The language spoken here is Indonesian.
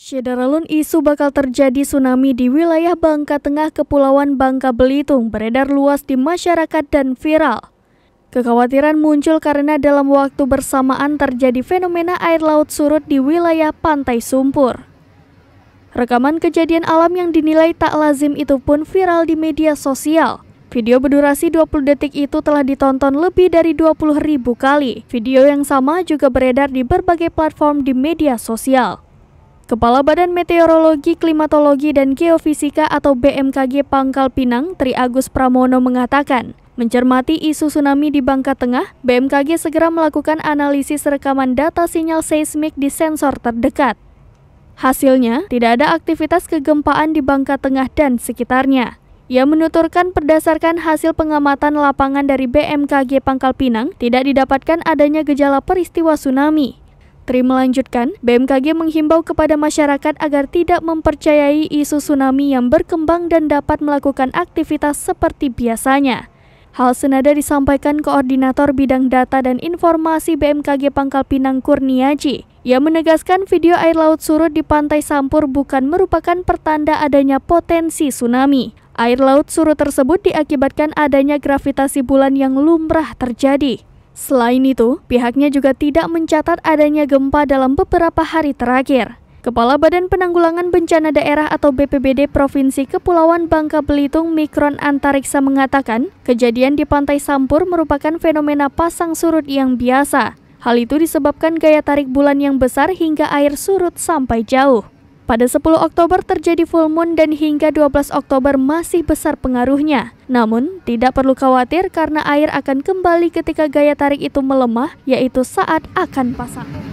Syederalun isu bakal terjadi tsunami di wilayah Bangka Tengah Kepulauan Bangka Belitung beredar luas di masyarakat dan viral. Kekhawatiran muncul karena dalam waktu bersamaan terjadi fenomena air laut surut di wilayah Pantai Sumpur. Rekaman kejadian alam yang dinilai tak lazim itu pun viral di media sosial. Video berdurasi 20 detik itu telah ditonton lebih dari 20 ribu kali. Video yang sama juga beredar di berbagai platform di media sosial. Kepala Badan Meteorologi, Klimatologi, dan Geofisika atau BMKG Pangkal Pinang, Tri Agus Pramono mengatakan, mencermati isu tsunami di Bangka Tengah, BMKG segera melakukan analisis rekaman data sinyal seismik di sensor terdekat. Hasilnya, tidak ada aktivitas kegempaan di Bangka Tengah dan sekitarnya. Ia menuturkan berdasarkan hasil pengamatan lapangan dari BMKG Pangkal Pinang, tidak didapatkan adanya gejala peristiwa tsunami. Tri melanjutkan, BMKG menghimbau kepada masyarakat agar tidak mempercayai isu tsunami yang berkembang dan dapat melakukan aktivitas seperti biasanya. Hal senada disampaikan Koordinator Bidang Data dan Informasi BMKG Pangkal Pinang Kurniaji. Ia menegaskan video air laut surut di Pantai Sampur bukan merupakan pertanda adanya potensi tsunami. Air laut surut tersebut diakibatkan adanya gravitasi bulan yang lumrah terjadi. Selain itu, pihaknya juga tidak mencatat adanya gempa dalam beberapa hari terakhir. Kepala Badan Penanggulangan Bencana Daerah atau BPBD Provinsi Kepulauan Bangka Belitung Mikron Antariksa mengatakan, kejadian di Pantai Sampur merupakan fenomena pasang surut yang biasa. Hal itu disebabkan gaya tarik bulan yang besar hingga air surut sampai jauh. Pada 10 Oktober terjadi full moon dan hingga 12 Oktober masih besar pengaruhnya. Namun, tidak perlu khawatir karena air akan kembali ketika gaya tarik itu melemah, yaitu saat akan pasang.